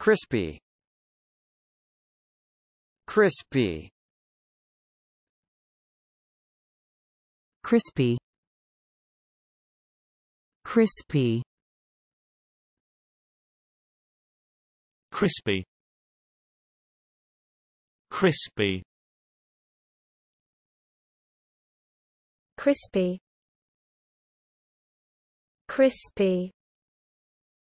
Crispy Crispy Crispy Crispy Crispy Crispy Crispy Crispy